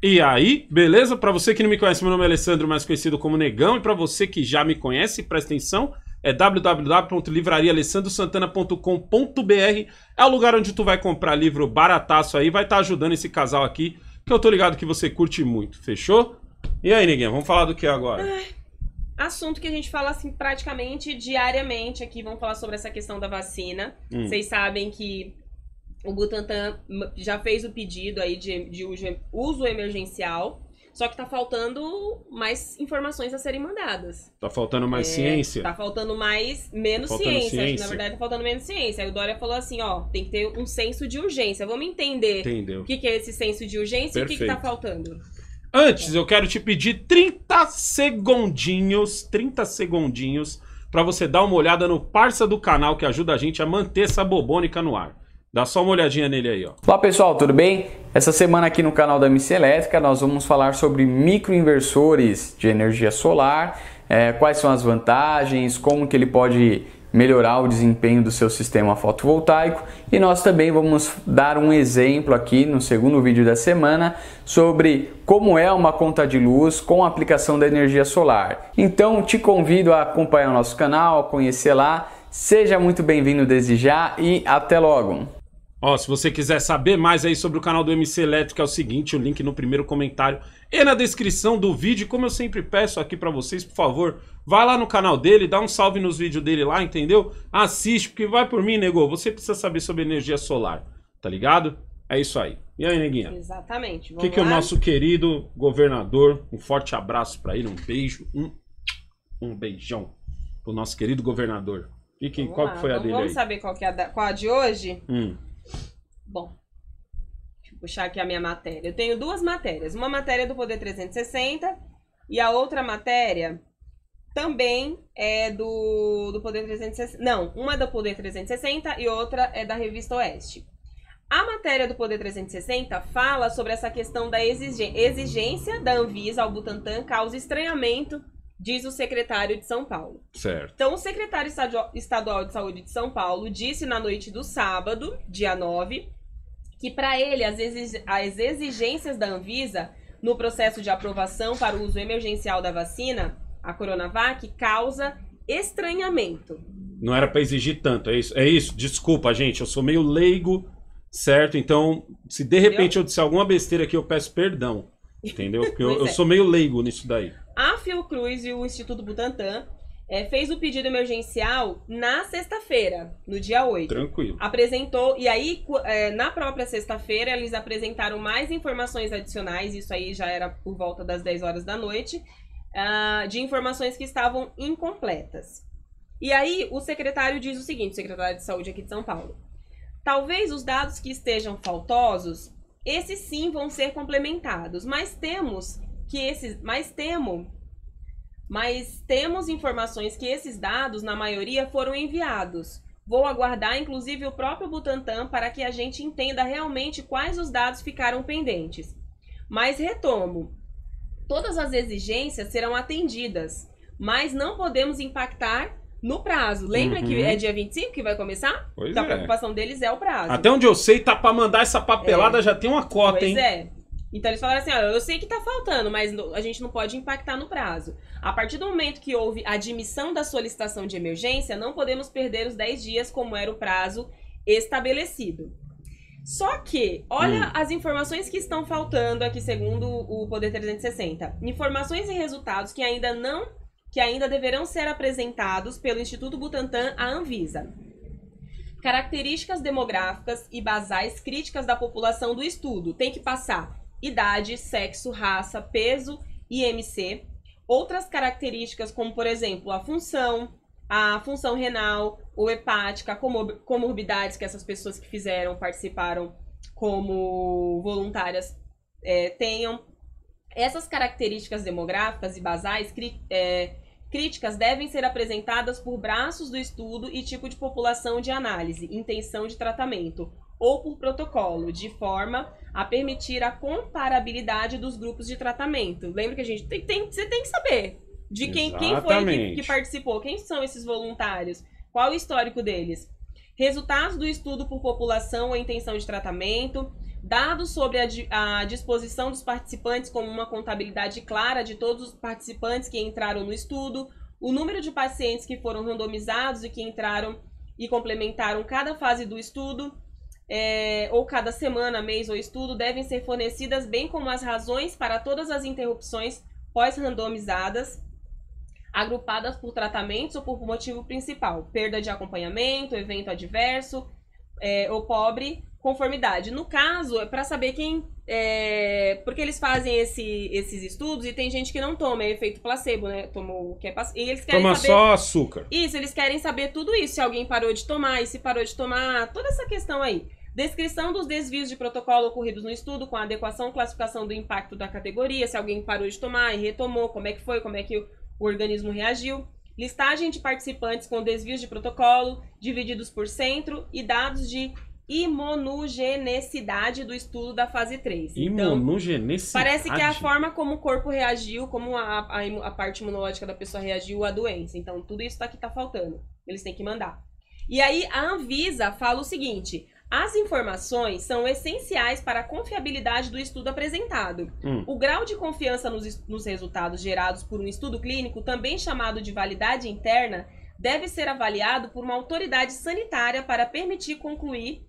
E aí, beleza? Para você que não me conhece, meu nome é Alessandro, mais conhecido como Negão, e para você que já me conhece, presta atenção, é www.livrariaalessandrosantana.com.br. É o lugar onde tu vai comprar livro barataço aí, vai estar tá ajudando esse casal aqui, que eu tô ligado que você curte muito, fechou? E aí, neguinha, vamos falar do que agora? Ai, assunto que a gente fala assim praticamente diariamente aqui, vamos falar sobre essa questão da vacina. Hum. Vocês sabem que o Butantan já fez o pedido aí de, de uso, uso emergencial, só que está faltando mais informações a serem mandadas. Está faltando mais é, ciência? Está faltando mais, menos tá faltando ciência. ciência. Na verdade, está faltando menos ciência. Aí o Dória falou assim, ó, tem que ter um senso de urgência. Vamos entender Entendeu. o que, que é esse senso de urgência Perfeito. e o que está faltando. Antes, eu quero te pedir 30 segundinhos, 30 segundinhos, para você dar uma olhada no parça do canal que ajuda a gente a manter essa bobônica no ar. Dá só uma olhadinha nele aí, ó. Olá pessoal, tudo bem? Essa semana aqui no canal da MC Elétrica nós vamos falar sobre microinversores de energia solar, é, quais são as vantagens, como que ele pode melhorar o desempenho do seu sistema fotovoltaico e nós também vamos dar um exemplo aqui no segundo vídeo da semana sobre como é uma conta de luz com a aplicação da energia solar. Então te convido a acompanhar o nosso canal, a conhecer lá. Seja muito bem-vindo desde já e até logo! Ó, se você quiser saber mais aí sobre o canal do MC Elétrico, é o seguinte, o link no primeiro comentário e na descrição do vídeo. Como eu sempre peço aqui pra vocês, por favor, vai lá no canal dele, dá um salve nos vídeos dele lá, entendeu? Assiste, porque vai por mim, nego, você precisa saber sobre energia solar, tá ligado? É isso aí. E aí, neguinha? Exatamente. O que, que o nosso querido governador, um forte abraço pra ele, um beijo, um, um beijão pro nosso querido governador. Fiquem, qual lá. que foi a dele vamos aí? Vamos saber qual, que é a da, qual a de hoje? Hum. Bom, deixa eu puxar aqui a minha matéria. Eu tenho duas matérias. Uma matéria do Poder 360 e a outra matéria também é do, do Poder 360. Não, uma é do Poder 360 e outra é da Revista Oeste. A matéria do Poder 360 fala sobre essa questão da exigência da Anvisa ao Butantan causa estranhamento, diz o secretário de São Paulo. Certo. Então, o secretário estadual de saúde de São Paulo disse na noite do sábado, dia 9, que para ele as, exig as exigências da Anvisa no processo de aprovação para o uso emergencial da vacina, a Coronavac, causa estranhamento. Não era para exigir tanto, é isso? É isso? Desculpa, gente, eu sou meio leigo, certo? Então, se de repente Entendeu? eu disser alguma besteira aqui, eu peço perdão. Entendeu? Porque eu, é. eu, sou meio leigo nisso daí. A Fiocruz e o Instituto Butantan é, fez o pedido emergencial na sexta-feira, no dia 8. Tranquilo. Apresentou, e aí, é, na própria sexta-feira, eles apresentaram mais informações adicionais, isso aí já era por volta das 10 horas da noite, uh, de informações que estavam incompletas. E aí, o secretário diz o seguinte: o secretário de saúde aqui de São Paulo. Talvez os dados que estejam faltosos, esses sim vão ser complementados, mas temos que esses, mas temo mas temos informações que esses dados, na maioria, foram enviados. Vou aguardar, inclusive, o próprio Butantan para que a gente entenda realmente quais os dados ficaram pendentes. Mas retomo: todas as exigências serão atendidas, mas não podemos impactar no prazo. Lembra uhum. que é dia 25 que vai começar? Pois então, é. A preocupação deles é o prazo. Até onde eu sei, tá para mandar essa papelada é. já tem uma cota, pois hein? Pois é. Então eles falaram assim: ó, eu sei que tá faltando, mas a gente não pode impactar no prazo. A partir do momento que houve admissão da solicitação de emergência, não podemos perder os 10 dias, como era o prazo estabelecido. Só que, olha hum. as informações que estão faltando aqui, segundo o Poder 360. Informações e resultados que ainda não. que ainda deverão ser apresentados pelo Instituto Butantan à Anvisa. Características demográficas e basais críticas da população do estudo. Tem que passar idade, sexo, raça, peso, IMC. Outras características, como por exemplo a função, a função renal ou hepática, comorbidades que essas pessoas que fizeram, participaram como voluntárias é, tenham. Essas características demográficas e basais é, críticas devem ser apresentadas por braços do estudo e tipo de população de análise, intenção de tratamento, ou por protocolo, de forma a permitir a comparabilidade dos grupos de tratamento. Lembra que a gente tem, tem você tem que saber de quem, quem foi que, que participou, quem são esses voluntários, qual o histórico deles. Resultados do estudo por população ou intenção de tratamento, dados sobre a, a, disposição dos participantes como uma contabilidade clara de todos os participantes que entraram no estudo, o número de pacientes que foram randomizados e que entraram e complementaram cada fase do estudo, é, ou cada semana, mês ou estudo devem ser fornecidas, bem como as razões para todas as interrupções pós-randomizadas, agrupadas por tratamentos ou por motivo principal, perda de acompanhamento, evento adverso é, ou pobre conformidade. No caso, é para saber quem. É, porque eles fazem esse, esses estudos e tem gente que não toma, é efeito placebo, né? Tomou que é e eles querem Toma saber, só açúcar. Isso, eles querem saber tudo isso, se alguém parou de tomar e se parou de tomar, toda essa questão aí. Descrição dos desvios de protocolo ocorridos no estudo, com adequação, classificação do impacto da categoria, se alguém parou de tomar e retomou, como é que foi, como é que o organismo reagiu. Listagem de participantes com desvios de protocolo, divididos por centro, e dados de imunogenicidade do estudo da fase 3. Imunogenicidade? Então, parece que é a forma como o corpo reagiu, como a, a, a parte imunológica da pessoa reagiu à doença. Então, tudo isso tá aqui está faltando. Eles têm que mandar. E aí, a Anvisa fala o seguinte: as informações são essenciais para a confiabilidade do estudo apresentado. Hum. O grau de confiança nos, nos resultados gerados por um estudo clínico, também chamado de validade interna, deve ser avaliado por uma autoridade sanitária para permitir concluir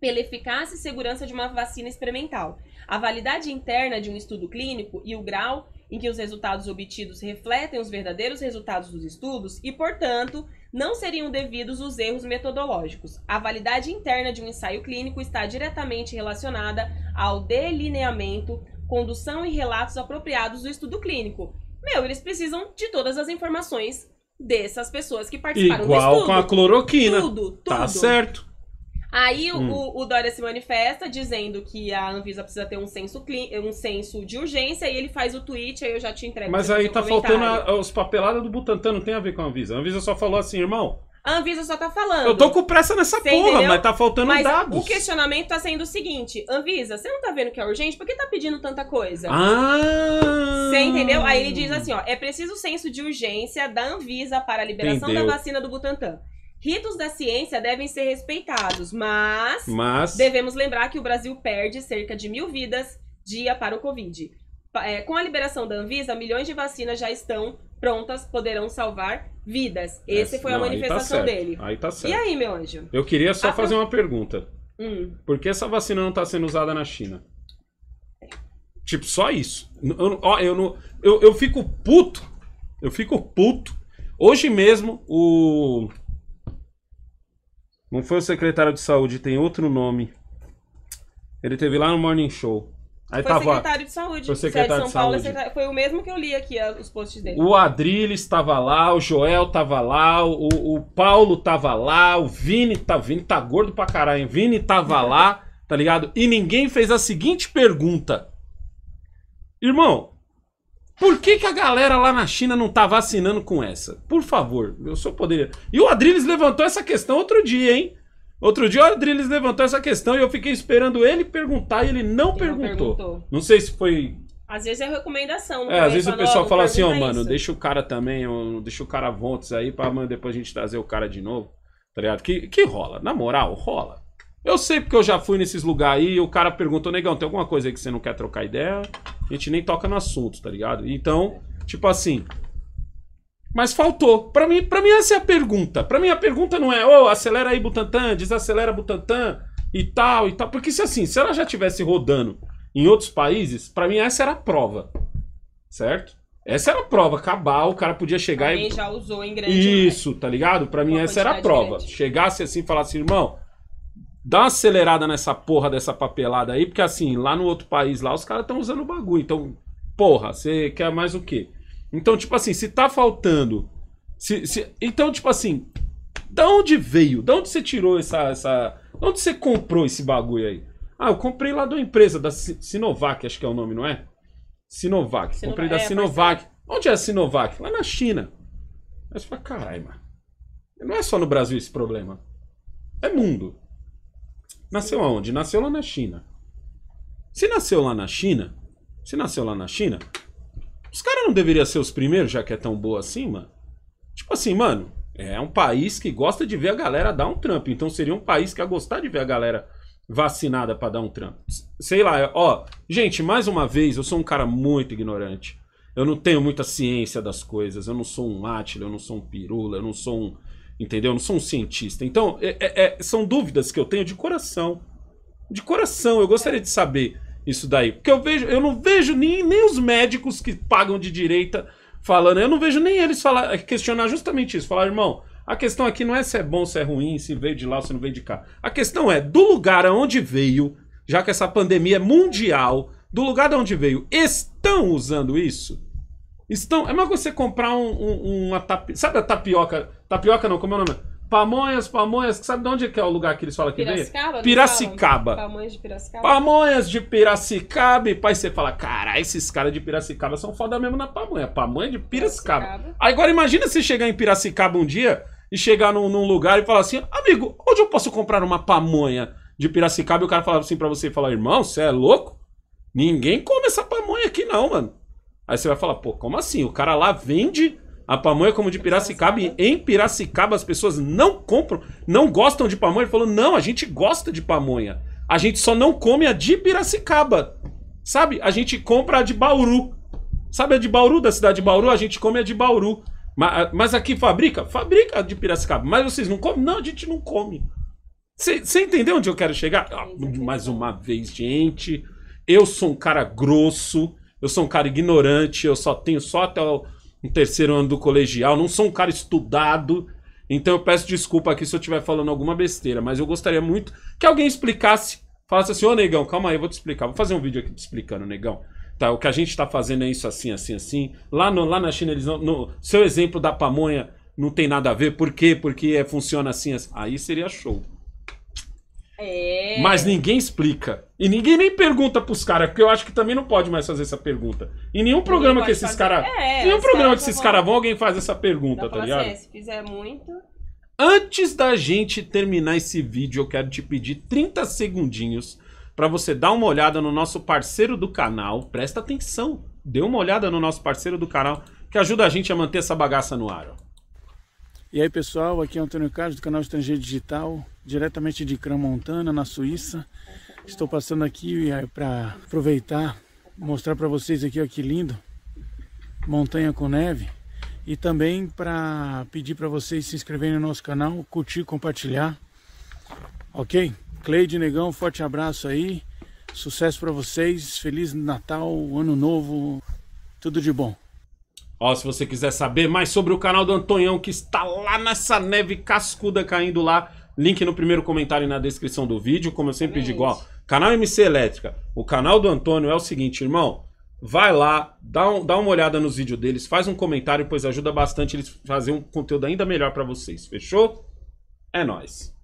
pela eficácia e segurança de uma vacina experimental. A validade interna de um estudo clínico e o grau em que os resultados obtidos refletem os verdadeiros resultados dos estudos e, portanto, não seriam devidos os erros metodológicos. A validade interna de um ensaio clínico está diretamente relacionada ao delineamento, condução e relatos apropriados do estudo clínico. Meu, eles precisam de todas as informações dessas pessoas que participaram Igual do estudo. Igual com a cloroquina. Tudo, tá tudo. Tá certo. Aí hum. o, o Dória se manifesta dizendo que a Anvisa precisa ter um senso, um senso de urgência e ele faz o tweet, aí eu já te entrego. Mas aí tá faltando a, os papeladas do Butantan, não tem a ver com a Anvisa. A Anvisa só falou assim, irmão, a Anvisa só tá falando. Eu tô com pressa nessa você porra, entendeu? mas tá faltando mas dados. O questionamento tá sendo o seguinte: Anvisa, você não tá vendo que é urgente? Por que tá pedindo tanta coisa? Ah! Você entendeu? Aí ele diz assim: ó, é preciso o senso de urgência da Anvisa para a liberação entendeu. da vacina do Butantan. Ritos da ciência devem ser respeitados, mas, mas... devemos lembrar que o Brasil perde cerca de mil vidas dia para o Covid. É, com a liberação da Anvisa, milhões de vacinas já estão prontas, poderão salvar vidas. Esse foi Não, a manifestação aí tá dele. Aí tá certo. E aí, meu anjo? Eu queria só a fazer pro... uma pergunta. Hum. Por que essa vacina não está sendo usada na China? Tipo, só isso. Eu, ó, eu, não, eu, eu fico puto. Eu fico puto. Hoje mesmo, o não foi o secretário de saúde, tem outro nome. Ele teve lá no Morning Show. Aí foi tava, secretário de saúde. Foi secretário de, São Paulo, saúde. foi o mesmo que eu li aqui os posts dele. O Adriles estava lá, o Joel estava lá, o, o Paulo estava lá, o Vini tá, Vini tá gordo pra caralho, O Vini estava lá, tá ligado? E ninguém fez a seguinte pergunta. Irmão, por que, que a galera lá na China não tá vacinando com essa? Por favor, eu só poderia. E o Adriles levantou essa questão outro dia, hein? Outro dia o Adriles levantou essa questão e eu fiquei esperando ele perguntar e ele não, perguntou. não perguntou. Não sei se foi. Às vezes é recomendação. É, né? às vezes o pessoal fala assim, ó, oh, mano, isso. deixa o cara também, deixa o cara vontes aí pra mano, depois a gente trazer o cara de novo. Tá ligado? Que, que rola, na moral, rola. Eu sei porque eu já fui nesses lugares aí e o cara perguntou, negão, tem alguma coisa aí que você não quer trocar ideia? A gente nem toca no assunto, tá ligado? Então, tipo assim. Mas faltou. Para mim, para mim essa é a pergunta. Para mim a pergunta não é, ô, oh, acelera aí Butantan, desacelera Butantan e tal e tal, porque se assim, se ela já tivesse rodando em outros países, para mim essa era a prova. Certo? Essa era a prova, acabar, o cara podia chegar Alguém e. já usou em grande. Isso, né? tá ligado? Para mim, essa era a prova. Grande. Chegasse assim e falasse, irmão, Dá uma acelerada nessa porra dessa papelada aí, porque assim, lá no outro país, lá os caras estão usando o bagulho. Então, porra, você quer mais o quê? Então, tipo assim, se tá faltando. Se, se, então, tipo assim, da onde veio? Da onde você tirou essa. essa de onde você comprou esse bagulho aí? Ah, eu comprei lá da empresa, da Sinovac, acho que é o nome, não é? Sinovac. Sinovac comprei da é, Sinovac. Onde é a Sinovac? Lá na China. Aí você fala, caralho, mano. Não é só no Brasil esse problema. É mundo. Nasceu aonde? Nasceu lá na China. Se nasceu lá na China, se nasceu lá na China, os caras não deveriam ser os primeiros, já que é tão boa assim, mano? Tipo assim, mano, é um país que gosta de ver a galera dar um trampo. Então seria um país que ia gostar de ver a galera vacinada para dar um trampo. Sei lá, ó. Gente, mais uma vez, eu sou um cara muito ignorante. Eu não tenho muita ciência das coisas. Eu não sou um Átila, eu não sou um Pirula, eu não sou um entendeu? Eu não sou um cientista. Então, é, é, é, são dúvidas que eu tenho de coração. De coração, eu gostaria de saber isso daí. Porque eu vejo, eu não vejo nem, nem os médicos que pagam de direita falando, eu não vejo nem eles falar, questionar justamente isso, falar, irmão, a questão aqui não é se é bom, se é ruim, se veio de lá, se não veio de cá. A questão é, do lugar aonde veio, já que essa pandemia é mundial, do lugar de onde veio, estão usando isso? Estão, é mais você comprar um, um, uma tapioca. Sabe a tapioca? Tapioca não, como é o nome? Pamonhas, Pamonhas, sabe de onde é, que é o lugar que eles falam que Piracicaba, vem? Piracicaba. Pamonhas de Piracicaba. Pamonhas de Piracicaba. E pai, você fala, carai esses caras de Piracicaba são foda mesmo na pamonha. Pamonha de Piracicaba. Piracicaba. agora imagina você chegar em Piracicaba um dia e chegar num, num, lugar e falar assim, amigo, onde eu posso comprar uma pamonha de Piracicaba? E o cara fala assim pra você e falar, irmão, você é louco? Ninguém come essa pamonha aqui não, mano. Aí você vai falar, pô, como assim? O cara lá vende a pamonha como de Piracicaba e em Piracicaba as pessoas não compram, não gostam de pamonha. Ele falou, não, a gente gosta de pamonha. A gente só não come a de Piracicaba. Sabe? A gente compra a de Bauru. Sabe a de Bauru, da cidade de Bauru? A gente come a de Bauru. Mas, mas aqui fabrica? Fabrica a de Piracicaba. Mas vocês não comem? Não, a gente não come. Você entendeu onde eu quero chegar? Ah, mais uma vez, gente. Eu sou um cara grosso eu sou um cara ignorante, eu só tenho só até o um terceiro ano do colegial, não sou um cara estudado. Então eu peço desculpa aqui se eu estiver falando alguma besteira, mas eu gostaria muito que alguém explicasse, falasse assim, ô negão, calma aí, eu vou te explicar. Vou fazer um vídeo aqui te explicando, negão. Tá, o que a gente está fazendo é isso assim, assim, assim. Lá, no, lá na China, eles não, no seu exemplo da pamonha não tem nada a ver. Por quê? Porque é, funciona assim, assim. Aí seria show. É. Mas ninguém explica. E ninguém nem pergunta pros caras, porque eu acho que também não pode mais fazer essa pergunta. Em nenhum programa que esses caras. É, nenhum programa que esses caras vão, alguém faz essa pergunta, tá ligado? Assim, se fizer muito. Antes da gente terminar esse vídeo, eu quero te pedir 30 segundinhos para você dar uma olhada no nosso parceiro do canal. Presta atenção, dê uma olhada no nosso parceiro do canal que ajuda a gente a manter essa bagaça no ar. Ó. E aí, pessoal, aqui é o Antônio Carlos do canal Estrangeiro Digital diretamente de Cramontana, na Suíça. Estou passando aqui é, para aproveitar, mostrar para vocês aqui ó, que lindo, montanha com neve. E também para pedir para vocês se inscreverem no nosso canal, curtir, compartilhar. Ok? Cleide Negão, forte abraço aí. Sucesso para vocês. Feliz Natal, Ano Novo. Tudo de bom. Ó, se você quiser saber mais sobre o canal do Antonhão que está lá nessa neve cascuda caindo lá, Link no primeiro comentário e na descrição do vídeo. Como eu sempre é digo, ó, canal MC Elétrica. O canal do Antônio é o seguinte, irmão. Vai lá, dá, um, dá uma olhada nos vídeos deles, faz um comentário, pois ajuda bastante eles fazer um conteúdo ainda melhor para vocês. Fechou? É nóis.